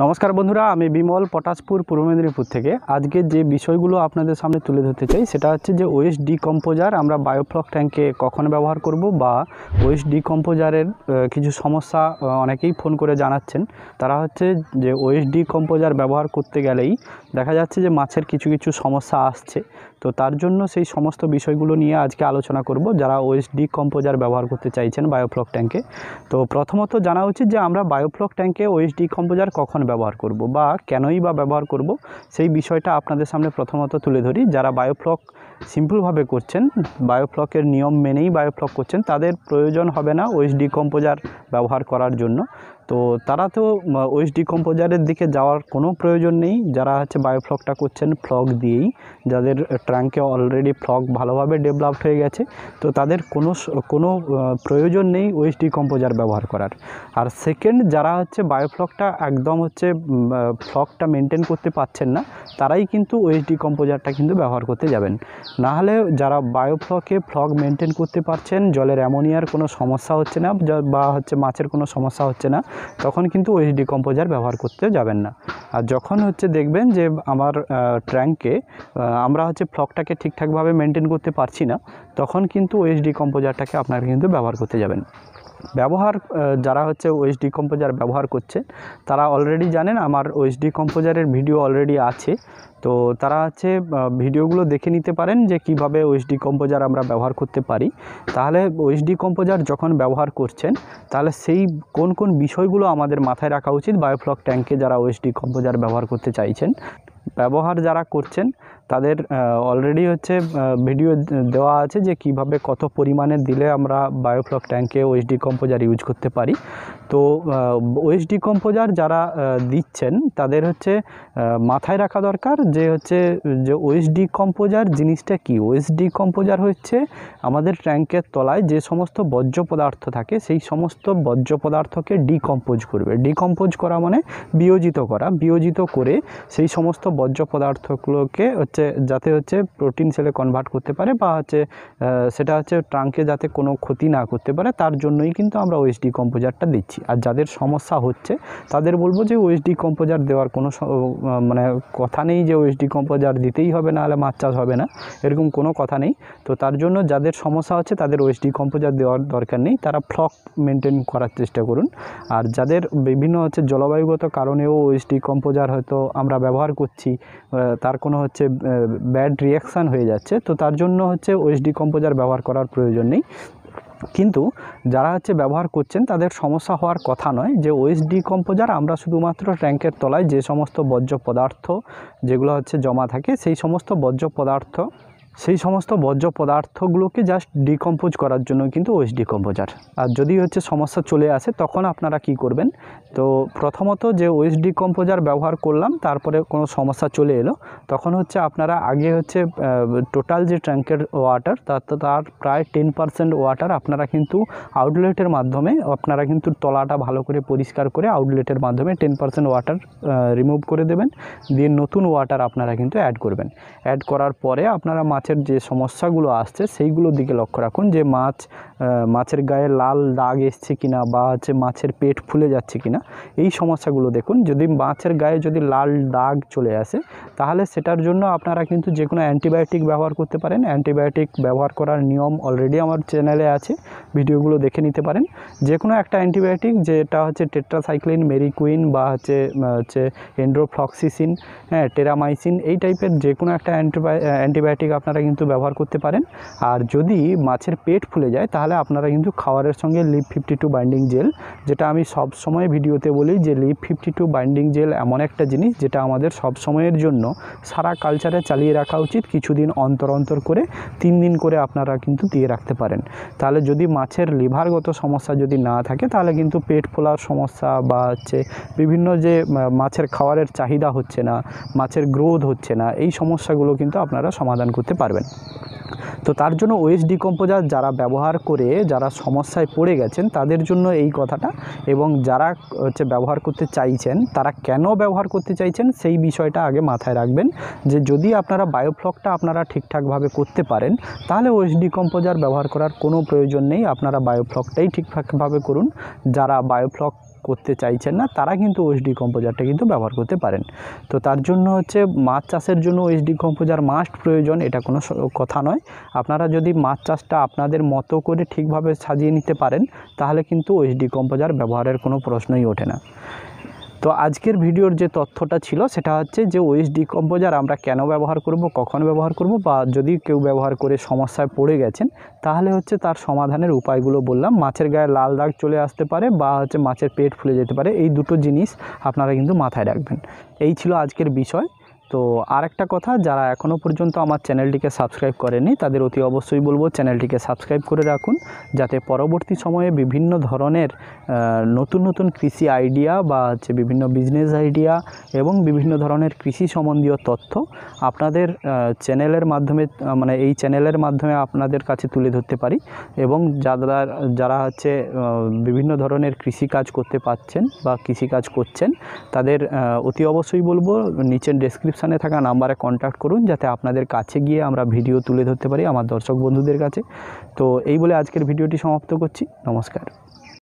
নমস্কার বন্ধুরা আমি বিমল পটাশপুর পূর্ব মেদিনীপুর থেকে আজকে যে বিষয়গুলো আপনাদের সামনে তুলে ধরতে চাই সেটা হচ্ছে যে ওয়েস্ট ডিকম্পোজার আমরা বায়োফ্লক ট্যাঙ্কে কখন ব্যবহার করব বা ওয়েস্ট ডিকম্পোজারের কিছু সমস্যা অনেকেই ফোন করে জানাচ্ছেন তারা হচ্ছে যে ওয়েস্ট ডিকম্পোজার ব্যবহার করতে গেলেই দেখা যাচ্ছে যে মাছের কিছু কিছু সমস্যা আসছে তো তার জন্য সেই সমস্ত বিষয়গুলো নিয়ে আজকে আলোচনা করব যারা ওয়েস্ট কম্পোজার ব্যবহার করতে চাইছেন বায়োফ্লক ট্যাঙ্কে তো প্রথমত জানা উচিত যে আমরা বায়োফ্লক ট্যাঙ্কে ওয়েস্ট কম্পোজার কখন ব্যবহার করব বা কেনই বা ব্যবহার করব সেই বিষয়টা আপনাদের সামনে প্রথমত তুলে ধরি যারা বায়োফ্লক সিম্পলভাবে করছেন বায়োফ্লকের নিয়ম মেনেই বায়োফ্লক করছেন তাদের প্রয়োজন হবে না ওয়েস্ট কম্পোজার ব্যবহার করার জন্য তো তারা তো ওয়েস ডিকম্পোজারের দিকে যাওয়ার কোনো প্রয়োজন নেই যারা হচ্ছে বায়োফ্লকটা করছেন ফ্লগ দিয়েই যাদের ট্র্যাঙ্কে অলরেডি ফ্লগ ভালোভাবে ডেভেলপড হয়ে গেছে তো তাদের কোনো কোনো প্রয়োজন নেই ওয়েস ডিকম্পোজার ব্যবহার করার আর সেকেন্ড যারা হচ্ছে বায়োফ্লগটা একদম হচ্ছে ফ্লগটা মেনটেন করতে পারছেন না তারাই কিন্তু ওয়েস ডিকম্পোজারটা কিন্তু ব্যবহার করতে যাবেন নাহলে যারা বায়োফ্লকে ফ্লগ মেনটেন করতে পারছেন জলের অ্যামোনিয়ার কোনো সমস্যা হচ্ছে না বা হচ্ছে মাছের কোনো সমস্যা হচ্ছে না তখন কিন্তু ওই কম্পোজার ব্যবহার করতে যাবেন না আর যখন হচ্ছে দেখবেন যে আমার ট্র্যাঙ্কে আমরা হচ্ছে ফ্লকটাকে ঠিকঠাকভাবে মেনটেন করতে পারছি না তখন কিন্তু ওএসডি কম্পোজারটাকে আপনারা কিন্তু ব্যবহার করতে যাবেন ব্যবহার যারা হচ্ছে ওএসডি কম্পোজার ব্যবহার করছে তারা অলরেডি জানেন আমার ওএসডি কম্পোজারের ভিডিও অলরেডি আছে তো তারা হচ্ছে ভিডিওগুলো দেখে নিতে পারেন যে কিভাবে ওএসডি কম্পোজার আমরা ব্যবহার করতে পারি তাহলে ওএসডি কম্পোজার যখন ব্যবহার করছেন তাহলে সেই কোন কোন বিষয়গুলো আমাদের মাথায় রাখা উচিত বায়োফ্লক ট্যাঙ্কে যারা ওএসডি কম্পোজার ব্যবহার করতে চাইছেন ব্যবহার যারা করছেন তাদের অলরেডি হচ্ছে ভিডিও দেওয়া আছে যে কিভাবে কত পরিমাণে দিলে আমরা বায়োফ্লক ট্যাঙ্কে ওএসডি কম্পোজার ইউজ করতে পারি তো ওএসডি কম্পোজার যারা দিচ্ছেন তাদের হচ্ছে মাথায় রাখা দরকার যে হচ্ছে যে ওএসডি কম্পোজার জিনিসটা কি ওএসডি কম্পোজার হচ্ছে আমাদের ট্যাঙ্কের তলায় যে সমস্ত বর্জ্য পদার্থ থাকে সেই সমস্ত বর্জ্য পদার্থকে ডিকম্পোজ করবে ডিকম্পোজ করা মানে বিয়োজিত করা বিয়োজিত করে সেই সমস্ত বর্জ্য পদার্থগুলোকে হচ্ছে হচ্ছে যাতে হচ্ছে প্রোটিন সেলে কনভার্ট করতে পারে বা হচ্ছে সেটা হচ্ছে ট্রাঙ্কে যাতে কোনো ক্ষতি না করতে পারে তার জন্যই কিন্তু আমরা ওএসডি কম্পোজারটা দিচ্ছি আর যাদের সমস্যা হচ্ছে তাদের বলবো যে ওএসডি কম্পোজার দেওয়ার কোনো মানে কথা নেই যে ওএসডি কম্পোজার দিতেই হবে না হলে মাছ চাষ হবে না এরকম কোনো কথা নেই তো তার জন্য যাদের সমস্যা হচ্ছে তাদের ওএসডি কম্পোজার দেওয়ার দরকার নেই তারা ফ্লক মেনটেন করার চেষ্টা করুন আর যাদের বিভিন্ন হচ্ছে জলবায়ুগত কারণেও ওএসডি কম্পোজার হয়তো আমরা ব্যবহার করছি তার কোনো হচ্ছে ব্যাড রিয়াকশান হয়ে যাচ্ছে তো তার জন্য হচ্ছে ওএসডি কম্পোজার ব্যবহার করার প্রয়োজন নেই কিন্তু যারা হচ্ছে ব্যবহার করছেন তাদের সমস্যা হওয়ার কথা নয় যে ওয়েস্ট ডিকম্পোজার আমরা শুধুমাত্র ট্যাঙ্কের তলায় যে সমস্ত বর্জ্য পদার্থ যেগুলো হচ্ছে জমা থাকে সেই সমস্ত বর্জ্য পদার্থ সেই সমস্ত বর্জ্য পদার্থগুলোকে জাস্ট ডিকম্পোজ করার জন্য কিন্তু ওয়েস্ট ডিকম্পোজার আর যদি হচ্ছে সমস্যা চলে আসে তখন আপনারা কি করবেন তো প্রথমত যে ওয়েস্ট ডিকম্পোজার ব্যবহার করলাম তারপরে কোনো সমস্যা চলে এলো তখন হচ্ছে আপনারা আগে হচ্ছে টোটাল যে ট্যাঙ্কের ওয়াটার তার প্রায় টেন পারসেন্ট ওয়াটার আপনারা কিন্তু আউটলেটের মাধ্যমে আপনারা কিন্তু তলাটা ভালো করে পরিষ্কার করে আউটলেটের মাধ্যমে টেন পারসেন্ট ওয়াটার রিমুভ করে দেবেন দিয়ে নতুন ওয়াটার আপনারা কিন্তু অ্যাড করবেন অ্যাড করার পরে আপনারা মাছের যে সমস্যাগুলো আসছে সেইগুলোর দিকে লক্ষ্য রাখুন যে মাছ মাছের গায়ে লাল দাগ এসছে কিনা বা হচ্ছে মাছের পেট ফুলে যাচ্ছে কিনা এই সমস্যাগুলো দেখুন যদি মাছের গায়ে যদি লাল দাগ চলে আসে তাহলে সেটার জন্য আপনারা কিন্তু যে কোনো অ্যান্টিবায়োটিক ব্যবহার করতে পারেন অ্যান্টিবায়োটিক ব্যবহার করার নিয়ম অলরেডি আমার চ্যানেলে আছে ভিডিওগুলো দেখে নিতে পারেন যে কোনো একটা অ্যান্টিবায়োটিক যেটা হচ্ছে টেট্রাসাইক্লিন মেরিকুইন বা হচ্ছে হচ্ছে এন্ড্রোফ্লক্সিসিন হ্যাঁ টেরামাইসিন এই টাইপের যে কোনো একটা অ্যান্টিবায়োটিক আপনার আপনারা কিন্তু ব্যবহার করতে পারেন আর যদি মাছের পেট ফুলে যায় তাহলে আপনারা কিন্তু খাওয়ারের সঙ্গে lip fifty two binding gel যেটা আমি সব সময় ভিডিওতে বলি যে lip fifty two binding gel এমন একটা জিনিস যেটা আমাদের সব সময়ের জন্য সারা কালচারে চালিয়ে রাখা উচিত কিছুদিন অন্তর অন্তর করে তিন দিন করে আপনারা কিন্তু দিয়ে রাখতে পারেন তাহলে যদি মাছের লিভারগত সমস্যা যদি না থাকে তাহলে কিন্তু পেট ফোলার সমস্যা বা হচ্ছে বিভিন্ন যে মাছের খাওয়ারের চাহিদা হচ্ছে না মাছের গ্রোথ হচ্ছে না এই সমস্যাগুলো কিন্তু আপনারা সমাধান করতে পারবেন তো তার জন্য ওয়েস্ট ডিকম্পোজার যারা ব্যবহার করে যারা সমস্যায় পড়ে গেছেন তাদের জন্য এই কথাটা এবং যারা হচ্ছে ব্যবহার করতে চাইছেন তারা কেন ব্যবহার করতে চাইছেন সেই বিষয়টা আগে মাথায় রাখবেন যে যদি আপনারা বায়োফ্লকটা আপনারা ঠিকঠাকভাবে করতে পারেন তাহলে ওয়েস্ট ডিকম্পোজার ব্যবহার করার কোনো প্রয়োজন নেই আপনারা বায়োফ্লকটাই ঠিকঠাকভাবে করুন যারা বায়োফ্লক করতে চাইছেন না তারা কিন্তু ওএসডি কম্পোজারটা কিন্তু ব্যবহার করতে পারেন তো তার জন্য হচ্ছে মাছ চাষের জন্য ওএসডি কম্পোজার মাস্ট প্রয়োজন এটা কোনো কথা নয় আপনারা যদি মাছ চাষটা আপনাদের মতো করে ঠিকভাবে সাজিয়ে নিতে পারেন তাহলে কিন্তু ওএসডি কম্পোজার ব্যবহারের কোনো প্রশ্নই ওঠে না তো আজকের ভিডিওর যে তথ্যটা ছিল সেটা হচ্ছে যে ওয়েস ডিকম্পোজার আমরা কেন ব্যবহার করব কখন ব্যবহার করব বা যদি কেউ ব্যবহার করে সমস্যায় পড়ে গেছেন তাহলে হচ্ছে তার সমাধানের উপায়গুলো বললাম মাছের গায়ে লাল দাগ চলে আসতে পারে বা হচ্ছে মাছের পেট ফুলে যেতে পারে এই দুটো জিনিস আপনারা কিন্তু মাথায় রাখবেন এই ছিল আজকের বিষয় তো আরেকটা কথা যারা এখনও পর্যন্ত আমার চ্যানেলটিকে সাবস্ক্রাইব করেনি তাদের অতি অবশ্যই বলবো চ্যানেলটিকে সাবস্ক্রাইব করে রাখুন যাতে পরবর্তী সময়ে বিভিন্ন ধরনের নতুন নতুন কৃষি আইডিয়া বা হচ্ছে বিভিন্ন বিজনেস আইডিয়া এবং বিভিন্ন ধরনের কৃষি সম্বন্ধীয় তথ্য আপনাদের চ্যানেলের মাধ্যমে মানে এই চ্যানেলের মাধ্যমে আপনাদের কাছে তুলে ধরতে পারি এবং যারা যারা হচ্ছে বিভিন্ন ধরনের কৃষি কাজ করতে পাচ্ছেন বা কৃষি কাজ করছেন তাদের অতি অবশ্যই বলবো নিচের ডেসক্রিপশন ডেসক্রিপশানে থাকা নাম্বারে কন্ট্যাক্ট করুন যাতে আপনাদের কাছে গিয়ে আমরা ভিডিও তুলে ধরতে পারি আমার দর্শক বন্ধুদের কাছে তো এই বলে আজকের ভিডিওটি সমাপ্ত করছি নমস্কার